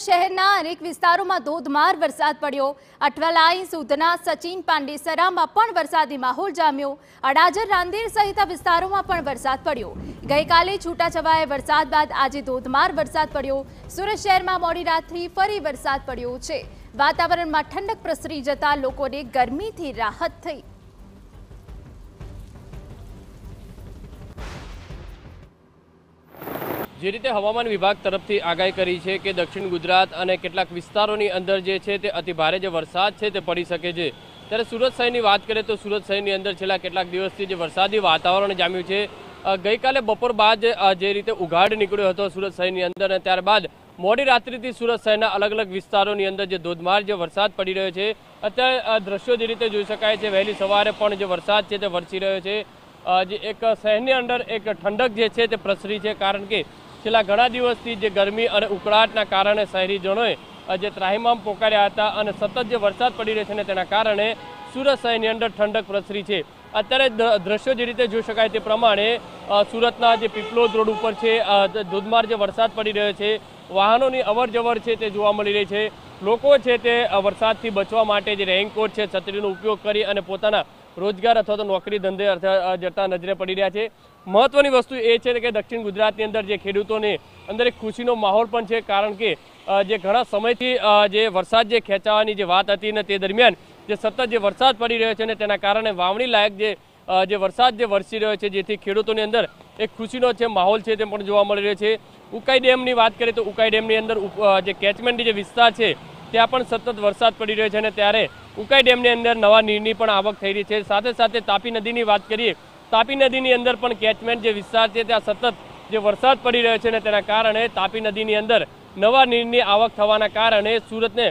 શહેરના અનેક વિસ્તારોમાં ધોધમાર વરસાદ પડ્યો અઠવાલાઈ સુધના સચિન પાંડેસરામાં પણ વરસાદી માહોલ જામ્યો અડાજર રાંદેર સહિત વિસ્તારોમાં પણ વરસાદ પડ્યો ગઈકાલે છૂટાછવાયા વરસાદ બાદ આજે ધોધમાર વરસાદ પડ્યો સુરત શહેરમાં મોડી રાતથી ફરી વરસાદ પડ્યો છે વાતાવરણમાં ઠંડક પ્રસરી જતા લોકોને ગરમીથી રાહત થઈ જે રીતે હવામાન વિભાગ તરફથી આગાહી કરી છે કે દક્ષિણ ગુજરાત અને કેટલાક વિસ્તારોની અંદર જે છે તે અતિભારે જે વરસાદ છે તે પડી શકે છે ત્યારે સુરત શહેરની વાત કરીએ તો સુરત શહેરની અંદર છેલ્લા કેટલાક દિવસથી જે વરસાદી વાતાવરણ જામ્યું છે ગઈકાલે બપોર બાદ જે રીતે ઉઘાડ નીકળ્યો હતો સુરત શહેરની અંદર અને ત્યારબાદ મોડી રાત્રિથી સુરત શહેરના અલગ અલગ વિસ્તારોની અંદર જે ધોધમાર જે વરસાદ પડી રહ્યો છે અત્યારે દ્રશ્યો જે રીતે જોઈ શકાય છે વહેલી સવારે પણ જે વરસાદ છે તે વરસી રહ્યો છે જે એક શહેરની અંદર એક ઠંડક જે છે તે પ્રસરી છે કારણ કે છેલ્લા ઘણા દિવસથી જે ગરમી અને ઉકળાટના કારણે શહેરીજનોએ જે ત્રાહિમામ પોકાર્યા હતા અને સતત જે વરસાદ પડી રહ્યો છે ને તેના કારણે સુરત શહેરની અંદર ઠંડક પ્રસરી છે અત્યારે દ્રશ્યો જે રીતે જોઈ શકાય તે પ્રમાણે સુરતના જે પીપલોદ રોડ ઉપર છે ધોધમાર જે વરસાદ પડી રહ્યો છે વાહનોની અવરજવર છે તે જોવા મળી રહી છે લોકો છે તે વરસાદથી બચવા માટે જે રેઇનકોટ છે છત્રીનો ઉપયોગ કરી અને પોતાના રોજગાર અથવા તો નોકરી ધંધે અર્થે જતા નજરે પડી રહ્યા છે મહત્વની વસ્તુ એ છે કે દક્ષિણ ગુજરાતની અંદર જે ખેડૂતોને અંદર એક ખુશીનો માહોલ પણ છે કારણ કે જે ઘણા સમયથી જે વરસાદ જે ખેંચાવાની જે વાત હતી ને તે દરમિયાન જે સતત જે વરસાદ પડી રહ્યો છે ને તેના કારણે વાવણી લાયક જે જે વરસાદ જે વરસી રહ્યો છે જેથી ખેડૂતોની અંદર એક ખુશીનો જે માહોલ છે તે પણ જોવા મળી રહ્યો છે ઉકાઈ ડેમની વાત કરીએ તો ઉકાઈ ડેમની અંદર જે કેચમેન્ટ જે વિસ્તાર છે ત્યાં પણ સતત વરસાદ પડી રહ્યો છે અને ત્યારે ઉકાઈ ડેમની અંદર નવા નીરની પણ આવક થઈ રહી છે સાથે સાથે તાપી નદીની વાત કરીએ તાપી નદીની અંદર પણ કેચમેન્ટ જે વિસ્તાર છે ત્યાં સતત જે વરસાદ પડી રહ્યો છે અને તેના કારણે તાપી નદીની અંદર નવા નીરની આવક થવાના કારણે સુરતને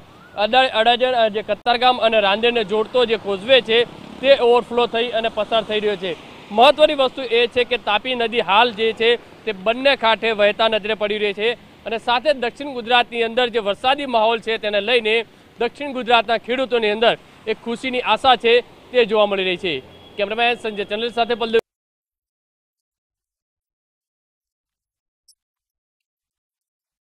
અડાજણ જે કતારગામ અને રાંદેરને જોડતો જે કોઝવે છે તે ઓવરફ્લો થઈ અને પસાર થઈ રહ્યો છે મહત્વની વસ્તુ એ છે કે તાપી નદી હાલ જે છે તે બંને કાંઠે વહેતા નજરે પડી રહી છે અને સાથે દક્ષિણ ગુજરાતની અંદર જે વરસાદી માહોલ છે તેને લઈને દક્ષિણ ગુજરાતના ખેડૂતોની અંદર એક ખુશીની આશા છે તે જોવા મળી રહી છે કેમેરામેન સંજય ચંદ્ર સાથે પલ્લવ